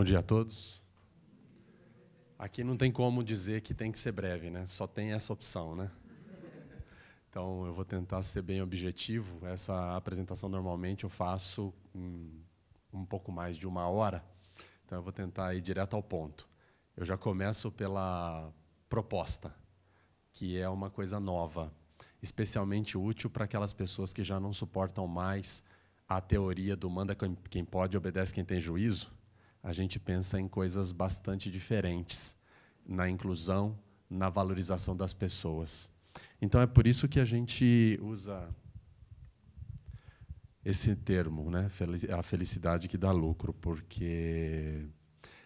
Bom dia a todos. Aqui não tem como dizer que tem que ser breve, né? Só tem essa opção, né? Então eu vou tentar ser bem objetivo. Essa apresentação normalmente eu faço em um pouco mais de uma hora. Então eu vou tentar ir direto ao ponto. Eu já começo pela proposta, que é uma coisa nova, especialmente útil para aquelas pessoas que já não suportam mais a teoria do manda quem pode, obedece quem tem juízo a gente pensa em coisas bastante diferentes na inclusão, na valorização das pessoas. Então é por isso que a gente usa esse termo, né? a felicidade que dá lucro, porque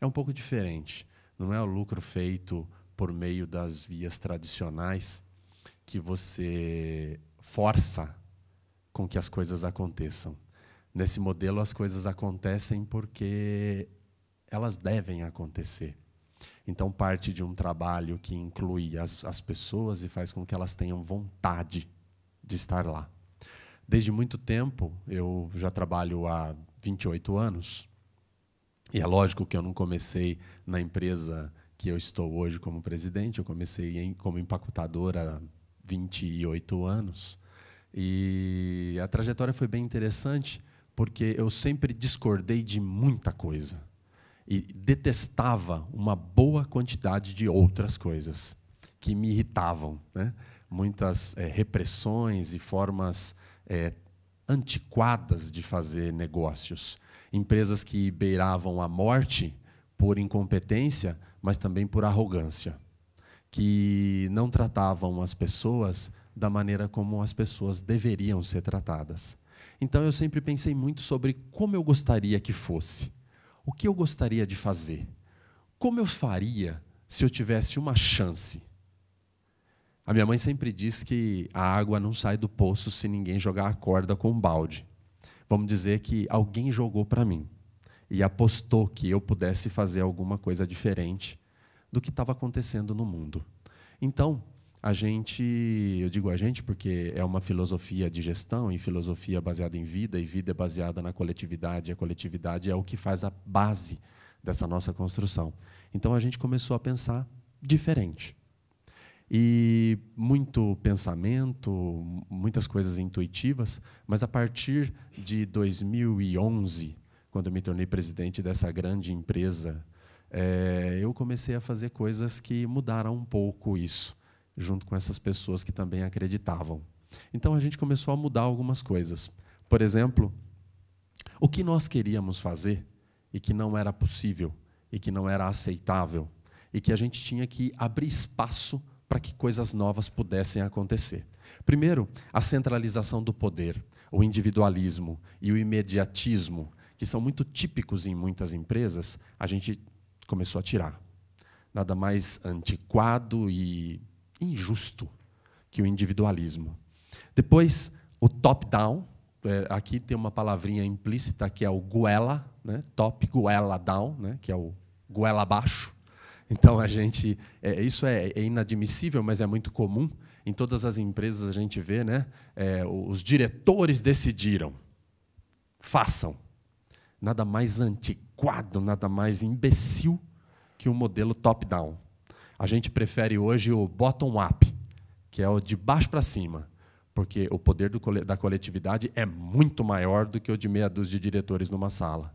é um pouco diferente. Não é o lucro feito por meio das vias tradicionais que você força com que as coisas aconteçam. Nesse modelo, as coisas acontecem porque elas devem acontecer. Então, parte de um trabalho que inclui as, as pessoas e faz com que elas tenham vontade de estar lá. Desde muito tempo, eu já trabalho há 28 anos, e é lógico que eu não comecei na empresa que eu estou hoje como presidente, eu comecei em, como empacotadora há 28 anos. E a trajetória foi bem interessante, porque eu sempre discordei de muita coisa e detestava uma boa quantidade de outras coisas que me irritavam, né? muitas é, repressões e formas é, antiquadas de fazer negócios, empresas que beiravam a morte por incompetência, mas também por arrogância, que não tratavam as pessoas da maneira como as pessoas deveriam ser tratadas. Então eu sempre pensei muito sobre como eu gostaria que fosse, o que eu gostaria de fazer, como eu faria se eu tivesse uma chance. A minha mãe sempre diz que a água não sai do poço se ninguém jogar a corda com um balde. Vamos dizer que alguém jogou para mim e apostou que eu pudesse fazer alguma coisa diferente do que estava acontecendo no mundo. Então, a gente, eu digo a gente porque é uma filosofia de gestão e filosofia baseada em vida, e vida é baseada na coletividade, e a coletividade é o que faz a base dessa nossa construção. Então a gente começou a pensar diferente. E muito pensamento, muitas coisas intuitivas, mas a partir de 2011, quando eu me tornei presidente dessa grande empresa, é, eu comecei a fazer coisas que mudaram um pouco isso junto com essas pessoas que também acreditavam. Então a gente começou a mudar algumas coisas. Por exemplo, o que nós queríamos fazer e que não era possível e que não era aceitável e que a gente tinha que abrir espaço para que coisas novas pudessem acontecer. Primeiro, a centralização do poder, o individualismo e o imediatismo, que são muito típicos em muitas empresas, a gente começou a tirar. Nada mais antiquado e injusto que o individualismo. Depois, o top-down. É, aqui tem uma palavrinha implícita que é o goela, né? top, goela, down, né? que é o goela abaixo. Então, a gente, é, isso é, é inadmissível, mas é muito comum. Em todas as empresas a gente vê, né? É, os diretores decidiram, façam. Nada mais antiquado, nada mais imbecil que um modelo top-down. A gente prefere hoje o bottom-up, que é o de baixo para cima, porque o poder do, da coletividade é muito maior do que o de meia dúzia de diretores numa sala.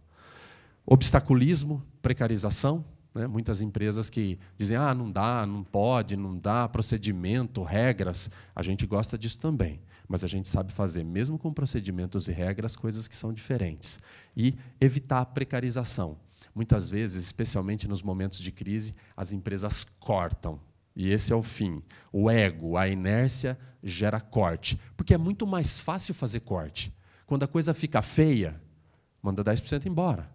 Obstaculismo, precarização, né? muitas empresas que dizem ah, não dá, não pode, não dá, procedimento, regras. A gente gosta disso também mas a gente sabe fazer, mesmo com procedimentos e regras, coisas que são diferentes. E evitar a precarização. Muitas vezes, especialmente nos momentos de crise, as empresas cortam. E esse é o fim. O ego, a inércia gera corte. Porque é muito mais fácil fazer corte. Quando a coisa fica feia, manda 10% embora.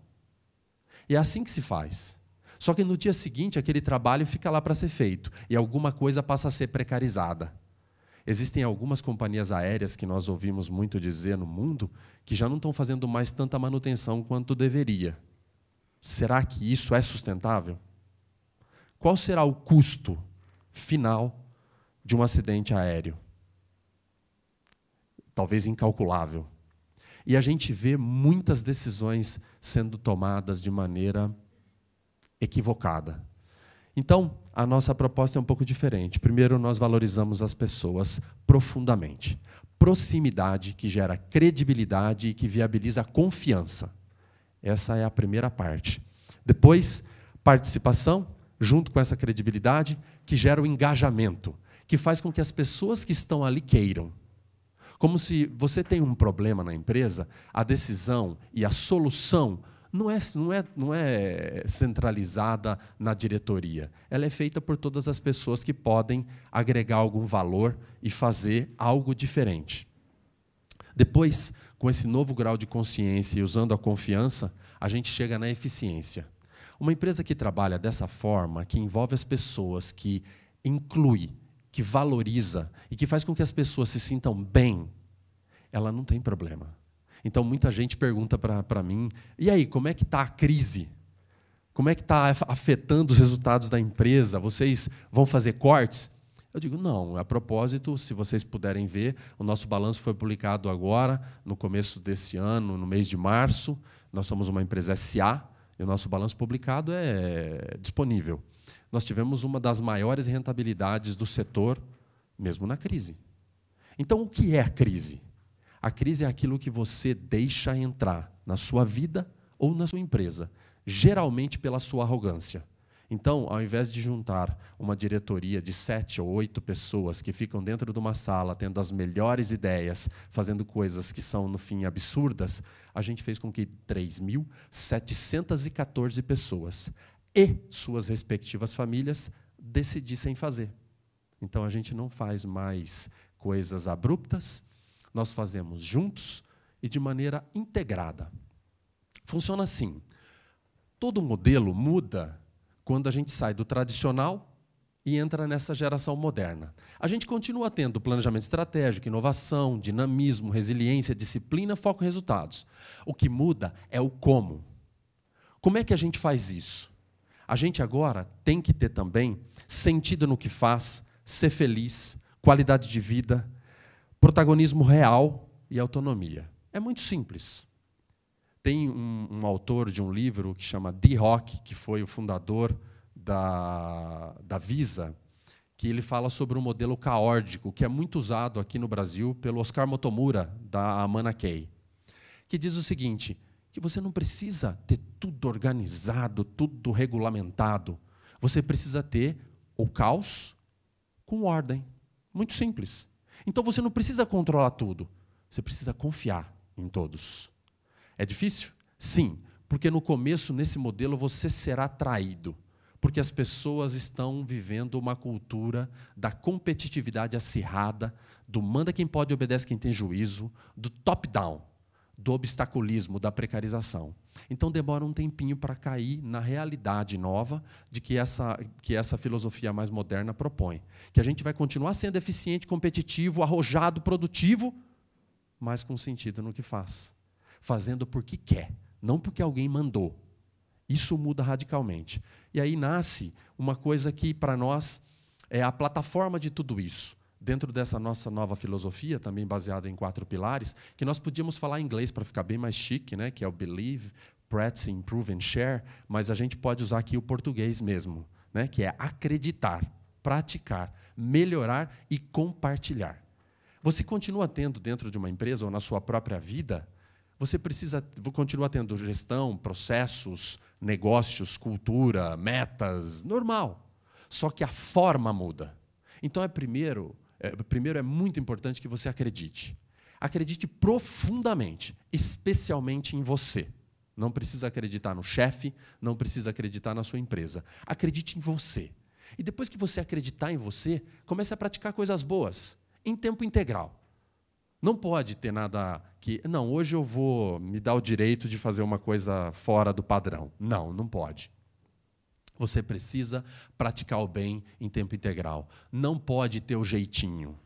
E é assim que se faz. Só que no dia seguinte, aquele trabalho fica lá para ser feito e alguma coisa passa a ser precarizada. Existem algumas companhias aéreas que nós ouvimos muito dizer no mundo que já não estão fazendo mais tanta manutenção quanto deveria. Será que isso é sustentável? Qual será o custo final de um acidente aéreo? Talvez incalculável. E a gente vê muitas decisões sendo tomadas de maneira equivocada. Então, a nossa proposta é um pouco diferente. Primeiro, nós valorizamos as pessoas profundamente. Proximidade que gera credibilidade e que viabiliza a confiança. Essa é a primeira parte. Depois, participação, junto com essa credibilidade, que gera o engajamento, que faz com que as pessoas que estão ali queiram. Como se você tem um problema na empresa, a decisão e a solução não é, não é, não é centralizada na diretoria. Ela é feita por todas as pessoas que podem agregar algum valor e fazer algo diferente. Depois, com esse novo grau de consciência e usando a confiança, a gente chega na eficiência. Uma empresa que trabalha dessa forma, que envolve as pessoas, que inclui, que valoriza e que faz com que as pessoas se sintam bem, ela não tem problema. Então, muita gente pergunta para mim: e aí, como é que está a crise? Como é que está afetando os resultados da empresa? Vocês vão fazer cortes? Eu digo, não, a propósito, se vocês puderem ver, o nosso balanço foi publicado agora, no começo desse ano, no mês de março. Nós somos uma empresa SA e o nosso balanço publicado é disponível. Nós tivemos uma das maiores rentabilidades do setor, mesmo na crise. Então, o que é a crise? A crise é aquilo que você deixa entrar na sua vida ou na sua empresa, geralmente pela sua arrogância. Então, ao invés de juntar uma diretoria de sete ou oito pessoas que ficam dentro de uma sala tendo as melhores ideias, fazendo coisas que são, no fim, absurdas, a gente fez com que 3.714 pessoas e suas respectivas famílias decidissem fazer. Então, a gente não faz mais coisas abruptas, nós fazemos juntos e de maneira integrada. Funciona assim: todo modelo muda quando a gente sai do tradicional e entra nessa geração moderna. A gente continua tendo planejamento estratégico, inovação, dinamismo, resiliência, disciplina, foco em resultados. O que muda é o como. Como é que a gente faz isso? A gente agora tem que ter também sentido no que faz, ser feliz, qualidade de vida, protagonismo real e autonomia. É muito simples. Tem um, um autor de um livro que chama The Rock, que foi o fundador da, da Visa, que ele fala sobre um modelo caórdico, que é muito usado aqui no Brasil pelo Oscar Motomura, da Amana Key, que diz o seguinte, que você não precisa ter tudo organizado, tudo regulamentado. Você precisa ter o caos com ordem. Muito simples. Então você não precisa controlar tudo. Você precisa confiar em todos. É difícil? Sim, porque no começo, nesse modelo, você será traído, porque as pessoas estão vivendo uma cultura da competitividade acirrada, do manda quem pode, obedece quem tem juízo, do top-down, do obstaculismo, da precarização. Então demora um tempinho para cair na realidade nova de que essa, que essa filosofia mais moderna propõe. Que a gente vai continuar sendo eficiente, competitivo, arrojado, produtivo, mas com sentido no que faz fazendo porque quer, não porque alguém mandou. Isso muda radicalmente. E aí nasce uma coisa que, para nós, é a plataforma de tudo isso. Dentro dessa nossa nova filosofia, também baseada em quatro pilares, que nós podíamos falar em inglês para ficar bem mais chique, né? que é o believe, practice, improve and share, mas a gente pode usar aqui o português mesmo, né? que é acreditar, praticar, melhorar e compartilhar. Você continua tendo dentro de uma empresa ou na sua própria vida você precisa continuar tendo gestão, processos, negócios, cultura, metas, normal. Só que a forma muda. Então é primeiro, é, primeiro é muito importante que você acredite. Acredite profundamente, especialmente em você. Não precisa acreditar no chefe, não precisa acreditar na sua empresa. Acredite em você. E depois que você acreditar em você, comece a praticar coisas boas, em tempo integral. Não pode ter nada que. Não, hoje eu vou me dar o direito de fazer uma coisa fora do padrão. Não, não pode. Você precisa praticar o bem em tempo integral. Não pode ter o jeitinho.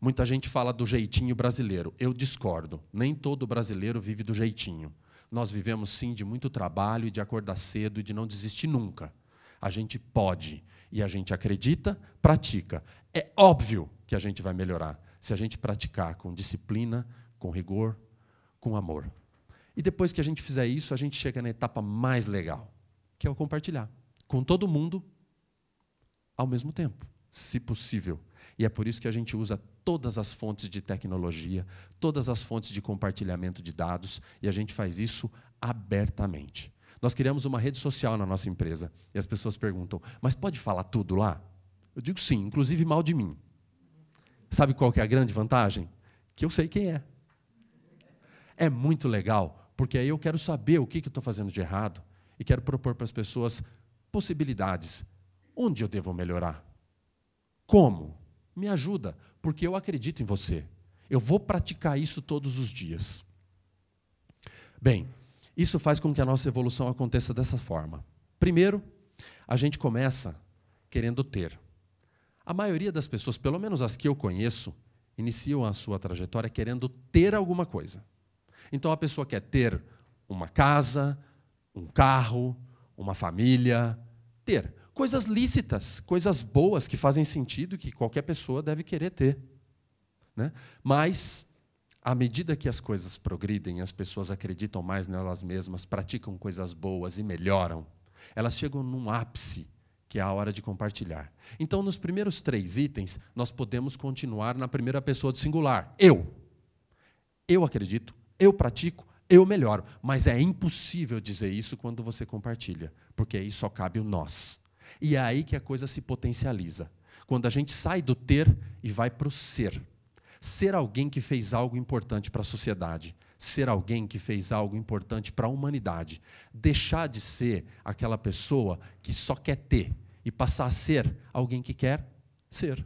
Muita gente fala do jeitinho brasileiro. Eu discordo. Nem todo brasileiro vive do jeitinho. Nós vivemos sim de muito trabalho, e de acordar cedo e de não desistir nunca. A gente pode e a gente acredita, pratica. É óbvio que a gente vai melhorar se a gente praticar com disciplina, com rigor, com amor. E depois que a gente fizer isso, a gente chega na etapa mais legal, que é o compartilhar com todo mundo ao mesmo tempo, se possível. E é por isso que a gente usa todas as fontes de tecnologia, todas as fontes de compartilhamento de dados, e a gente faz isso abertamente. Nós criamos uma rede social na nossa empresa, e as pessoas perguntam: "Mas pode falar tudo lá?" Eu digo sim, inclusive mal de mim. Sabe qual que é a grande vantagem? Que eu sei quem é. É muito legal, porque aí eu quero saber o que, que eu estou fazendo de errado e quero propor para as pessoas possibilidades. Onde eu devo melhorar? Como? Me ajuda, porque eu acredito em você. Eu vou praticar isso todos os dias. Bem, isso faz com que a nossa evolução aconteça dessa forma. Primeiro, a gente começa querendo ter. A maioria das pessoas, pelo menos as que eu conheço, iniciam a sua trajetória querendo ter alguma coisa. Então a pessoa quer ter uma casa, um carro, uma família, ter coisas lícitas, coisas boas que fazem sentido e que qualquer pessoa deve querer ter. Né? Mas à medida que as coisas progridem, as pessoas acreditam mais nelas mesmas, praticam coisas boas e melhoram. Elas chegam num ápice que é a hora de compartilhar. Então, nos primeiros três itens, nós podemos continuar na primeira pessoa do singular. Eu. Eu acredito, eu pratico, eu melhoro. Mas é impossível dizer isso quando você compartilha, porque aí só cabe o nós. E é aí que a coisa se potencializa. Quando a gente sai do ter e vai para o ser. Ser alguém que fez algo importante para a sociedade ser alguém que fez algo importante para a humanidade. Deixar de ser aquela pessoa que só quer ter e passar a ser alguém que quer ser.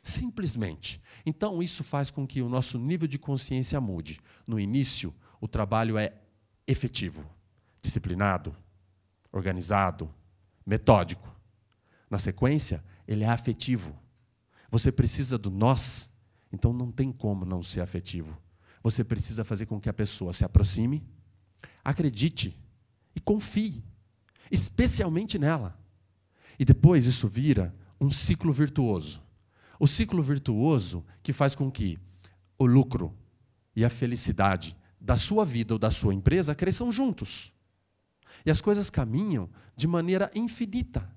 Simplesmente. Então, isso faz com que o nosso nível de consciência mude. No início, o trabalho é efetivo, disciplinado, organizado, metódico. Na sequência, ele é afetivo. Você precisa do nós, então não tem como não ser afetivo. Você precisa fazer com que a pessoa se aproxime, acredite e confie, especialmente nela. E depois isso vira um ciclo virtuoso. O ciclo virtuoso que faz com que o lucro e a felicidade da sua vida ou da sua empresa cresçam juntos. E as coisas caminham de maneira infinita.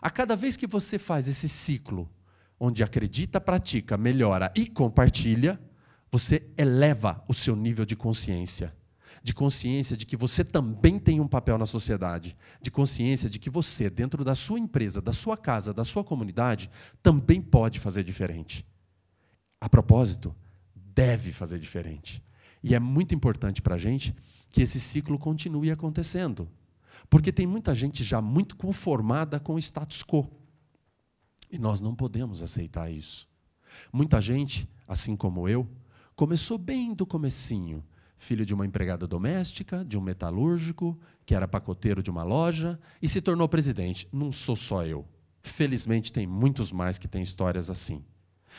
A cada vez que você faz esse ciclo, onde acredita, pratica, melhora e compartilha, você eleva o seu nível de consciência. De consciência de que você também tem um papel na sociedade. De consciência de que você, dentro da sua empresa, da sua casa, da sua comunidade, também pode fazer diferente. A propósito, deve fazer diferente. E é muito importante para a gente que esse ciclo continue acontecendo. Porque tem muita gente já muito conformada com o status quo. E nós não podemos aceitar isso. Muita gente, assim como eu, Começou bem do comecinho, filho de uma empregada doméstica, de um metalúrgico, que era pacoteiro de uma loja e se tornou presidente. Não sou só eu. Felizmente tem muitos mais que têm histórias assim.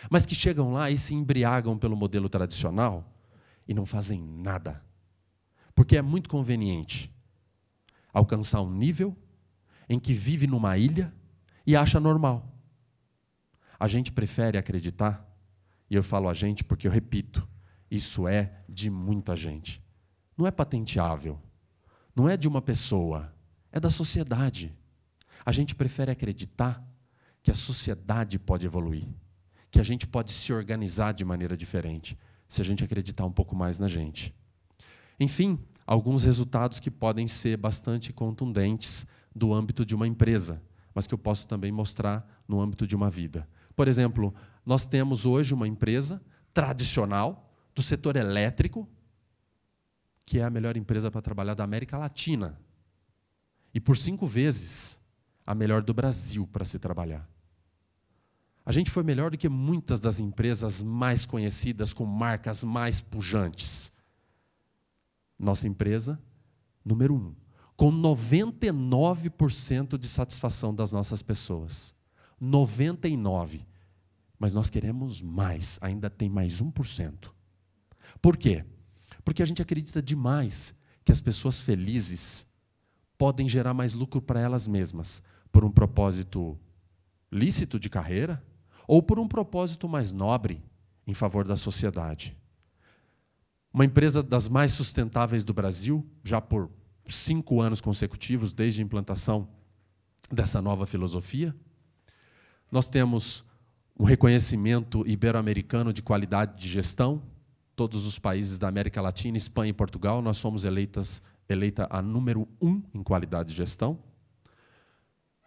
Mas que chegam lá e se embriagam pelo modelo tradicional e não fazem nada. Porque é muito conveniente alcançar um nível em que vive numa ilha e acha normal. A gente prefere acreditar e eu falo a gente porque eu repito, isso é de muita gente. Não é patenteável. Não é de uma pessoa, é da sociedade. A gente prefere acreditar que a sociedade pode evoluir, que a gente pode se organizar de maneira diferente, se a gente acreditar um pouco mais na gente. Enfim, alguns resultados que podem ser bastante contundentes do âmbito de uma empresa, mas que eu posso também mostrar no âmbito de uma vida. Por exemplo, nós temos hoje uma empresa tradicional do setor elétrico, que é a melhor empresa para trabalhar da América Latina. E por cinco vezes a melhor do Brasil para se trabalhar. A gente foi melhor do que muitas das empresas mais conhecidas, com marcas mais pujantes. Nossa empresa, número um, com 99% de satisfação das nossas pessoas. 99%. Mas nós queremos mais, ainda tem mais 1%. Por quê? Porque a gente acredita demais que as pessoas felizes podem gerar mais lucro para elas mesmas, por um propósito lícito de carreira ou por um propósito mais nobre em favor da sociedade. Uma empresa das mais sustentáveis do Brasil, já por cinco anos consecutivos, desde a implantação dessa nova filosofia. Nós temos o reconhecimento ibero-americano de qualidade de gestão. Todos os países da América Latina, Espanha e Portugal, nós somos eleitas, eleita a número um em qualidade de gestão.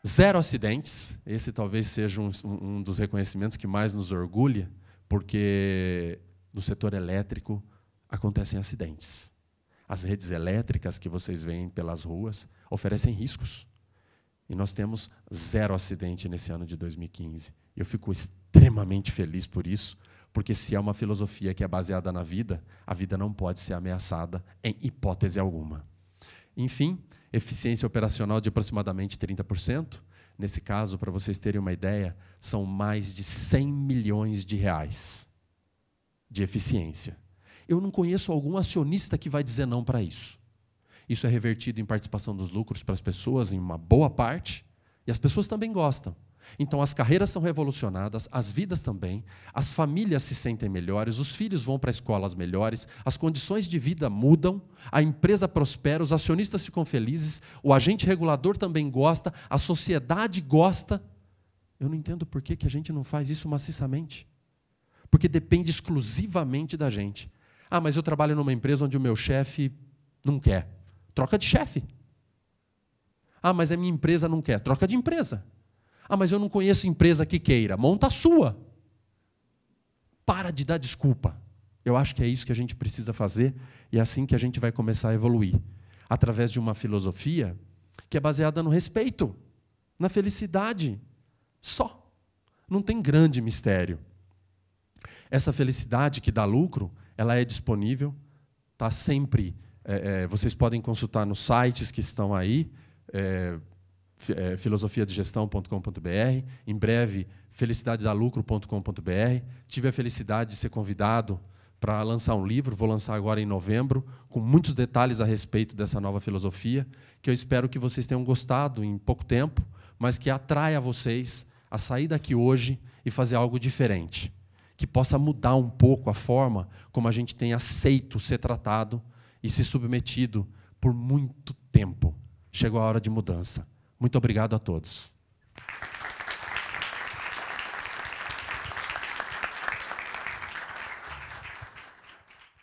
Zero acidentes, esse talvez seja um, um dos reconhecimentos que mais nos orgulha, porque no setor elétrico acontecem acidentes. As redes elétricas que vocês veem pelas ruas oferecem riscos. E nós temos zero acidente nesse ano de 2015. Eu fico extremamente feliz por isso, porque se é uma filosofia que é baseada na vida, a vida não pode ser ameaçada em hipótese alguma. Enfim, eficiência operacional de aproximadamente 30%. Nesse caso, para vocês terem uma ideia, são mais de 100 milhões de reais de eficiência. Eu não conheço algum acionista que vai dizer não para isso. Isso é revertido em participação dos lucros para as pessoas, em uma boa parte, e as pessoas também gostam. Então as carreiras são revolucionadas, as vidas também, as famílias se sentem melhores, os filhos vão para escolas melhores, as condições de vida mudam, a empresa prospera, os acionistas ficam felizes, o agente regulador também gosta, a sociedade gosta. Eu não entendo por que, que a gente não faz isso maciçamente. Porque depende exclusivamente da gente. Ah, mas eu trabalho numa empresa onde o meu chefe não quer. Troca de chefe. Ah, mas a minha empresa não quer. Troca de empresa. Ah, mas eu não conheço empresa que queira. Monta a sua. Para de dar desculpa. Eu acho que é isso que a gente precisa fazer e é assim que a gente vai começar a evoluir através de uma filosofia que é baseada no respeito, na felicidade. Só. Não tem grande mistério. Essa felicidade que dá lucro, ela é disponível, está sempre é, é, vocês podem consultar nos sites que estão aí, é, é, filosofiadegestão.com.br, em breve, felicidadedalucro.com.br. Tive a felicidade de ser convidado para lançar um livro, vou lançar agora em novembro, com muitos detalhes a respeito dessa nova filosofia, que eu espero que vocês tenham gostado em pouco tempo, mas que atraia vocês a sair daqui hoje e fazer algo diferente, que possa mudar um pouco a forma como a gente tem aceito ser tratado e se submetido por muito tempo. Chegou a hora de mudança. Muito obrigado a todos.